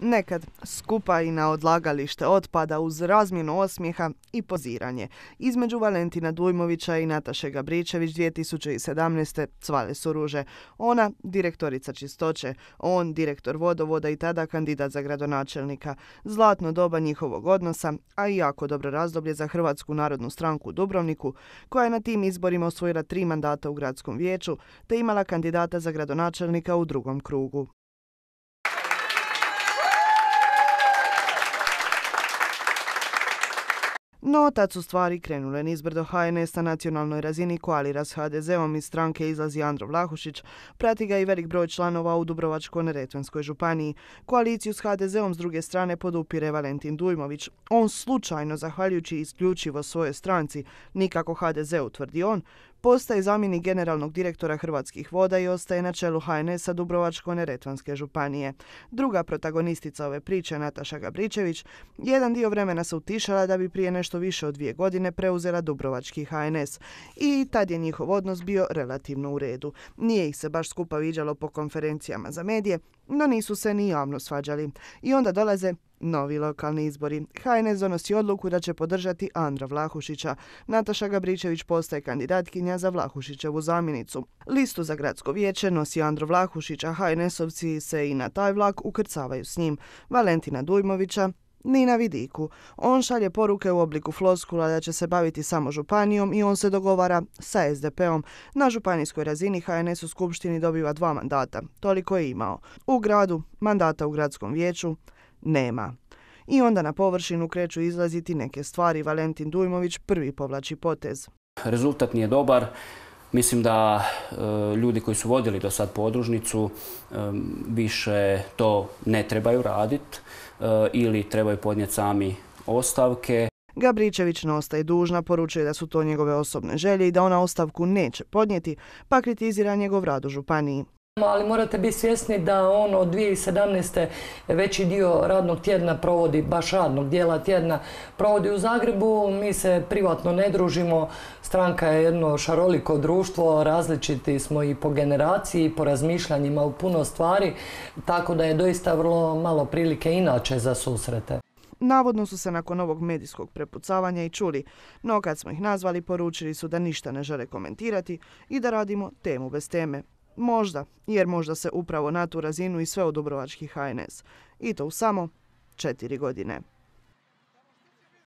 Nekad skupa i na odlagalište otpada uz razmjenu osmijeha i poziranje. Između Valentina Dujmovića i Nataše Gabričević 2017. cvale su ruže. Ona direktorica čistoće, on direktor vodovoda i tada kandidat za gradonačelnika. Zlatno doba njihovog odnosa, a i jako dobro razdoblje za Hrvatsku narodnu stranku u Dubrovniku, koja je na tim izborima osvojila tri mandata u gradskom vijeću, te imala kandidata za gradonačelnika u drugom krugu. No, tad su stvari krenule nizbrdo HNS na nacionalnoj razini koalira s HDZ-om iz stranke izlazi Andro Vlahušić, prati ga i velik broj članova u dubrovačko neretvenskoj županiji. Koaliciju s HDZ-om s druge strane podupire Valentin Dujmović. On slučajno, zahvaljujući isključivo svojoj stranci, nikako HDZ utvrdi on, postaje zamjenik generalnog direktora Hrvatskih voda i ostaje na čelu HNS-a Dubrovačko-Neretvanske županije. Druga protagonistica ove priče, Nataša Gabričević, jedan dio vremena se utišala da bi prije nešto više od dvije godine preuzela Dubrovački HNS i tad je njihov odnos bio relativno u redu. Nije ih se baš skupa viđalo po konferencijama za medije, no nisu se ni javno svađali. I onda dolaze novi lokalni izbori. HNS donosi odluku da će podržati Andra Vlahušića. Nataša Gabričević postaje kandidatkinja za Vlahušićevu zamjenicu. Listu za gradsko vijeće nosi Andro Vlahušić, a HNS-ovci se i na taj vlak ukrcavaju s njim. Valentina Dujmovića, ni na vidiku. On šalje poruke u obliku floskula da će se baviti samo županijom i on se dogovara sa SDP-om. Na županijskoj razini HNS u Skupštini dobiva dva mandata. Toliko je imao. U gradu mandata u gradskom vijeću nema. I onda na površinu kreću izlaziti neke stvari. Valentin Dujmović prvi povlači potez. Rezultat nije dobar Mislim da e, ljudi koji su vodili do sad podružnicu e, više to ne trebaju raditi e, ili trebaju podnijeti sami ostavke. Gabričević ne ostaje dužna, poručuje da su to njegove osobne želje i da ona ostavku neće podnijeti, pa kritizira njegov rad u županiji. Ali morate biti svjesni da on od 2017. veći dio radnog tjedna provodi, baš radnog dijela tjedna provodi u Zagrebu. Mi se privatno ne družimo. Stranka je jedno šaroliko društvo, različiti smo i po generaciji, po razmišljanjima u puno stvari, tako da je doista vrlo malo prilike inače za susrete. Navodno su se nakon ovog medijskog prepucavanja i čuli, no kad smo ih nazvali poručili su da ništa ne žele komentirati i da radimo temu bez teme. Možda, jer možda se upravo na tu razinu i sve od Dubrovački HNS. I to u samo četiri godine.